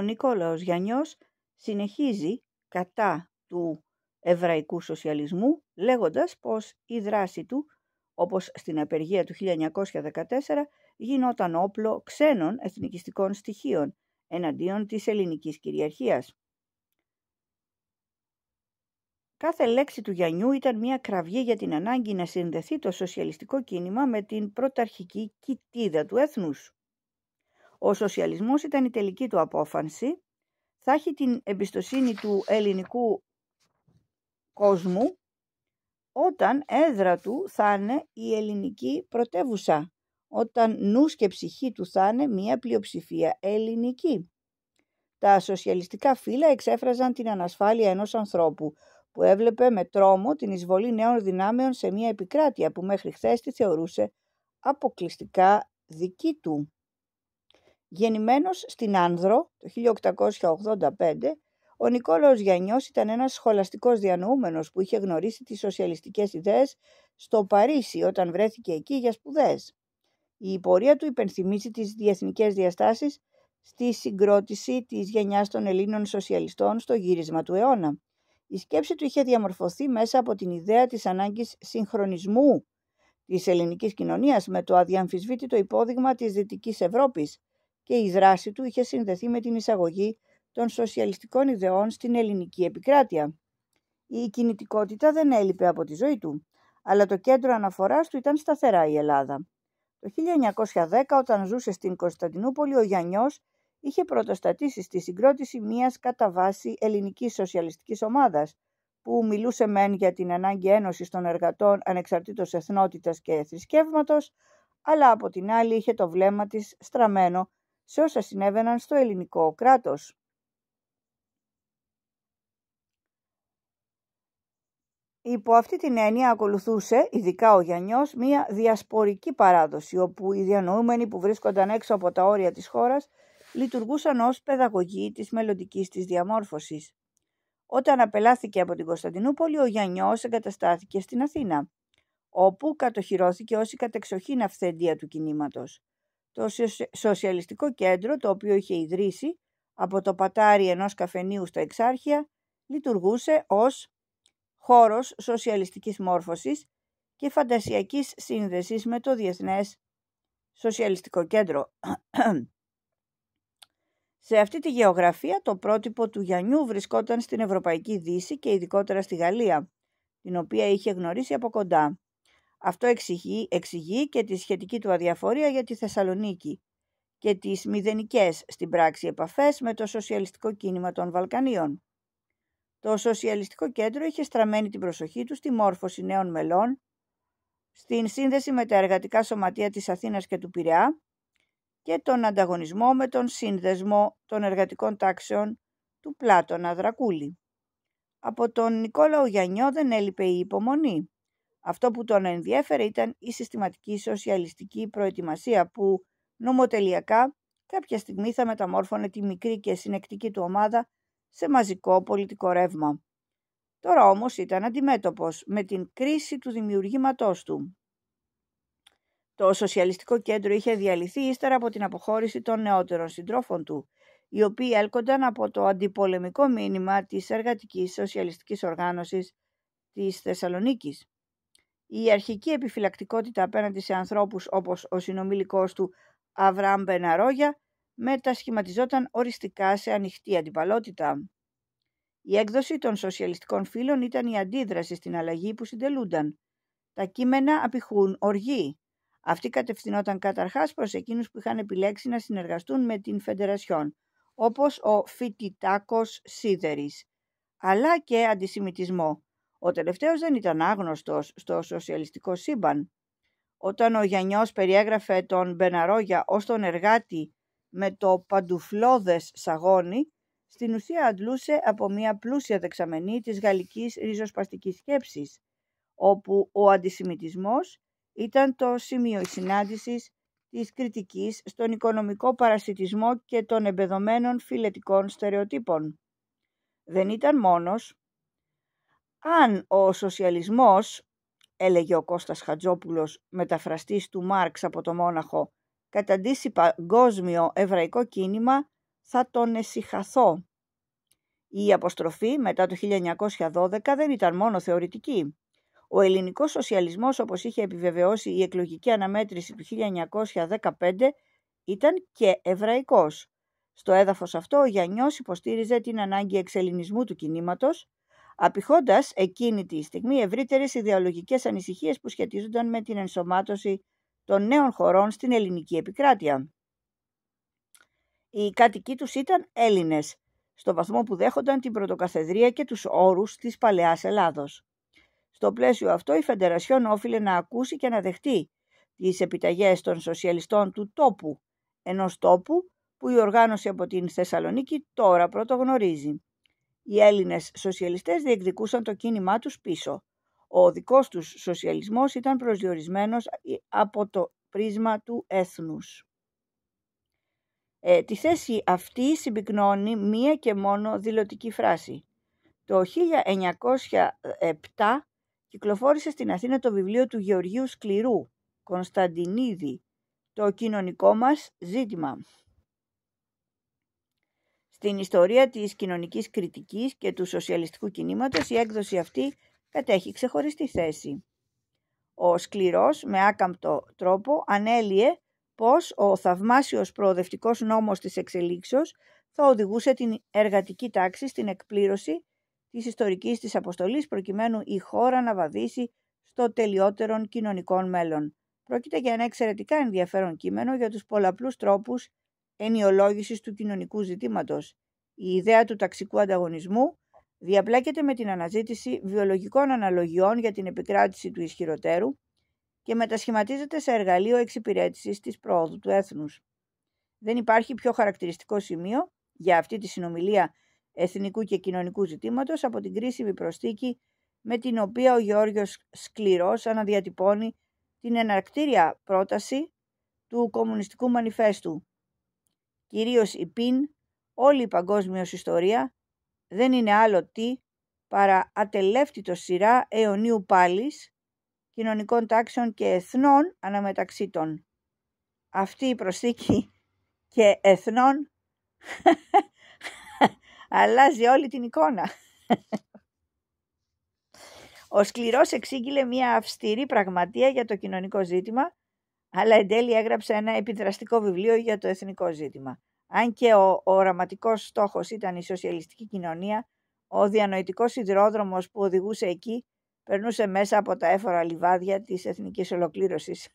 ο Νικόλαος Γιαννιός συνεχίζει κατά του εβραϊκού σοσιαλισμού λέγοντας πως η δράση του, όπως στην απεργία του 1914, γινόταν όπλο ξένων εθνικιστικών στοιχείων εναντίον της ελληνικής κυριαρχίας. Κάθε λέξη του Γιαννιού ήταν μια κραυγή για την ανάγκη να συνδεθεί το σοσιαλιστικό κίνημα με την πρωταρχική κοιτίδα του έθνους. Ο σοσιαλισμός ήταν η τελική του απόφανση. Θα έχει την εμπιστοσύνη του ελληνικού κόσμου όταν έδρα του θα είναι η ελληνική πρωτεύουσα. Όταν νους και ψυχή του θα είναι μια πλειοψηφία ελληνική. Τα σοσιαλιστικά φύλλα εξέφραζαν την ανασφάλεια ενός ανθρώπου που έβλεπε με τρόμο την εισβολή νέων δυνάμεων σε μια επικράτεια που μέχρι χθες τη θεωρούσε αποκλειστικά δική του. Γεννημένος στην Άνδρο το 1885, ο Νικόλαος Γιαννιός ήταν ένας σχολαστικός διανοούμενος που είχε γνωρίσει τις σοσιαλιστικές ιδέες στο Παρίσι όταν βρέθηκε εκεί για σπουδές. Η πορεία του υπενθυμίζει τις διεθνικές διαστάσεις στη συγκρότηση της γενιάς των Ελλήνων σοσιαλιστών στο γύρισμα του αιώνα. Η σκέψη του είχε διαμορφωθεί μέσα από την ιδέα της ανάγκης συγχρονισμού της ελληνικής κοινωνίας με το αδιαμφισβήτητο υπόδειγμα της Δυτικής Ευρώπης, και η δράση του είχε συνδεθεί με την εισαγωγή των σοσιαλιστικών ιδεών στην ελληνική επικράτεια. Η κινητικότητα δεν έλειπε από τη ζωή του, αλλά το κέντρο αναφοράς του ήταν σταθερά η Ελλάδα. Το 1910, όταν ζούσε στην Κωνσταντινούπολη, ο Γιαννιός είχε πρωτοστατήσει στη συγκρότηση μιας κατά βάση ελληνικής σοσιαλιστικής ομάδας, που μιλούσε μεν για την ανάγκη Ένωσης των εργατών ανεξαρτήτως εθνότητας και θρησκεύματος, αλλά από την άλλη είχε το βλέμμα της στραμμένο σε όσα συνέβαιναν στο ελληνικό κράτος. Υπό αυτή την έννοια ακολουθούσε, ειδικά ο Γιαννιός, μία διασπορική παράδοση, όπου οι διανοούμενοι που βρίσκονταν έξω από τα όρια της χώρας λειτουργούσαν ως παιδαγωγοί της μελλοντικής της διαμόρφωσης. Όταν απελάθηκε από την Κωνσταντινούπολη, ο Γιαννιός εγκαταστάθηκε στην Αθήνα, όπου κατοχυρώθηκε ως η κατεξοχήν αυθεντία του κινήματος. Το Σοσιαλιστικό Κέντρο, το οποίο είχε ιδρύσει από το πατάρι ενός καφενείου στα Εξάρχεια, λειτουργούσε ως χώρος σοσιαλιστικής μόρφωσης και φαντασιακής σύνδεσης με το Διεθνές Σοσιαλιστικό Κέντρο. Σε αυτή τη γεωγραφία το πρότυπο του Γιαννιού βρισκόταν στην Ευρωπαϊκή Δύση και ειδικότερα στη Γαλλία, την οποία είχε γνωρίσει από κοντά. Αυτό εξηγεί, εξηγεί και τη σχετική του αδιαφορία για τη Θεσσαλονίκη και τις μηδενικές στην πράξη επαφές με το σοσιαλιστικό κίνημα των Βαλκανίων. Το Σοσιαλιστικό Κέντρο είχε στραμμένη την προσοχή του στη μόρφωση νέων μελών, στην σύνδεση με τα εργατικά σωματεία της Αθήνας και του Πειραιά και τον ανταγωνισμό με τον σύνδεσμο των εργατικών τάξεων του Πλάτωνα Δρακούλη. Από τον Νικόλαο Γιαννιό δεν έλειπε η υπομονή. Αυτό που τον ενδιέφερε ήταν η συστηματική σοσιαλιστική προετοιμασία που νομοτελειακά κάποια στιγμή θα μεταμόρφωνε τη μικρή και συνεκτική του ομάδα σε μαζικό πολιτικό ρεύμα. Τώρα όμως ήταν αντιμέτωπος με την κρίση του δημιουργήματός του. Το Σοσιαλιστικό Κέντρο είχε διαλυθεί ύστερα από την αποχώρηση των νεότερων συντρόφων του, οι οποίοι έλκονταν από το αντιπολεμικό μήνυμα της Εργατικής Σοσιαλιστικής Οργάνωσης της Θεσσαλονίκης. Η αρχική επιφυλακτικότητα απέναντι σε ανθρώπους όπως ο συνομιλικός του Αβραάμ Μπεναρόγια μετασχηματιζόταν οριστικά σε ανοιχτή αντιπαλότητα. Η έκδοση των σοσιαλιστικών φίλων ήταν η αντίδραση στην αλλαγή που συντελούνταν. Τα κείμενα απηχούν οργή. Αυτή κατευθυνόταν καταρχάς προς εκείνους που είχαν επιλέξει να συνεργαστούν με την Φεντερασιόν, όπως ο Φοιτητάκο σίδερης, αλλά και αντισημιτισμό. Ο τελευταίος δεν ήταν άγνωστος στο σοσιαλιστικό σύμπαν. Όταν ο Γιαννιός περιέγραφε τον Μπεναρόγια ως τον εργάτη με το παντουφλώδες σαγόνι, στην ουσία αντλούσε από μια πλούσια δεξαμενή της γαλλικής ριζοσπαστικής σκέψης, όπου ο αντισημιτισμός ήταν το σημείο συνάντησης της κριτικής στον οικονομικό παρασιτισμό και των εμπεδομένων φιλετικών στερεοτύπων. Δεν ήταν μόνος, αν ο σοσιαλισμός, έλεγε ο Κώστας Χατζόπουλος, μεταφραστής του Μάρξ από το Μόναχο, καταντήσει παγκόσμιο εβραϊκό κίνημα, θα τον εσυχαθώ. Η αποστροφή μετά το 1912 δεν ήταν μόνο θεωρητική. Ο ελληνικός σοσιαλισμός, όπως είχε επιβεβαιώσει η εκλογική αναμέτρηση του 1915, ήταν και εβραϊκός. Στο έδαφος αυτό ο Γιαννιός υποστήριζε την ανάγκη εξελινισμού του κινήματος, απηχώντας εκείνη τη στιγμή ευρύτερες ιδεολογικές ανησυχίες που σχετίζονταν με την ενσωμάτωση των νέων χωρών στην ελληνική επικράτεια. Οι κάτοικοί τους ήταν Έλληνες, στο βαθμό που δέχονταν την πρωτοκαθεδρία και τους όρους της Παλαιάς Ελλάδος. Στο πλαίσιο αυτό η Φεντερασιόν όφιλε να ακούσει και να δεχτεί τις επιταγές των σοσιαλιστών του τόπου, ενός τόπου που η οργάνωση από την Θεσσαλονίκη τώρα πρωτογνωρίζει. Οι Έλληνες σοσιαλιστές διεκδικούσαν το κίνημά τους πίσω. Ο δικός τους σοσιαλισμός ήταν προσδιορισμένος ε, από το πρίσμα του έθνους. Ε, τη θέση αυτή συμπυκνώνει μία και μόνο δηλωτική φράση. Το 1907 κυκλοφόρησε στην Αθήνα το βιβλίο του Γεωργίου Σκληρού, Κωνσταντινίδη, «Το κοινωνικό μας ζήτημα». Στην ιστορία της κοινωνικής κριτικής και του σοσιαλιστικού κινήματος η έκδοση αυτή κατέχει ξεχωριστή θέση. Ο σκληρός με άκαμπτο τρόπο ανέλυε πως ο θαυμάσιος προοδευτικός νόμος της εξελίξεως θα οδηγούσε την εργατική τάξη στην εκπλήρωση της ιστορικής της αποστολής προκειμένου η χώρα να βαδίσει στο τελειότερον κοινωνικό μέλλον. Πρόκειται για ένα εξαιρετικά ενδιαφέρον κείμενο για τους πολλαπλούς τρόπους Ενιολόγησης του κοινωνικού ζητήματος, Η ιδέα του ταξικού ανταγωνισμού διαπλέκεται με την αναζήτηση βιολογικών αναλογιών για την επικράτηση του ισχυροτέρου και μετασχηματίζεται σε εργαλείο εξυπηρέτησης της πρόοδου του έθνους. Δεν υπάρχει πιο χαρακτηριστικό σημείο για αυτή τη συνομιλία εθνικού και κοινωνικού ζητήματος από την κρίσιμη προστίκη με την οποία ο Γεώργιος σκληρός αναδιατυπώνει την εναρκτήρια πρόταση του Κομμουνιστικού Μανιφέστου κυρίως η πίν, όλη η παγκόσμια ιστορία, δεν είναι άλλο τι παρά ατελεύτητο σειρά αιωνίου πάλης, κοινωνικών τάξεων και εθνών αναμεταξύ των. Αυτή η προσθήκη και εθνών αλλάζει όλη την εικόνα. Ο σκληρός εξήγηλε μια αυστηρή πραγματεία για το κοινωνικό ζήτημα αλλά εν τέλει έγραψε ένα επιδραστικό βιβλίο για το εθνικό ζήτημα. Αν και ο οραματικός στόχος ήταν η σοσιαλιστική κοινωνία, ο διανοητικός σιδηρόδρομος που οδηγούσε εκεί περνούσε μέσα από τα έφορα λιβάδια της εθνικής ολοκλήρωσης.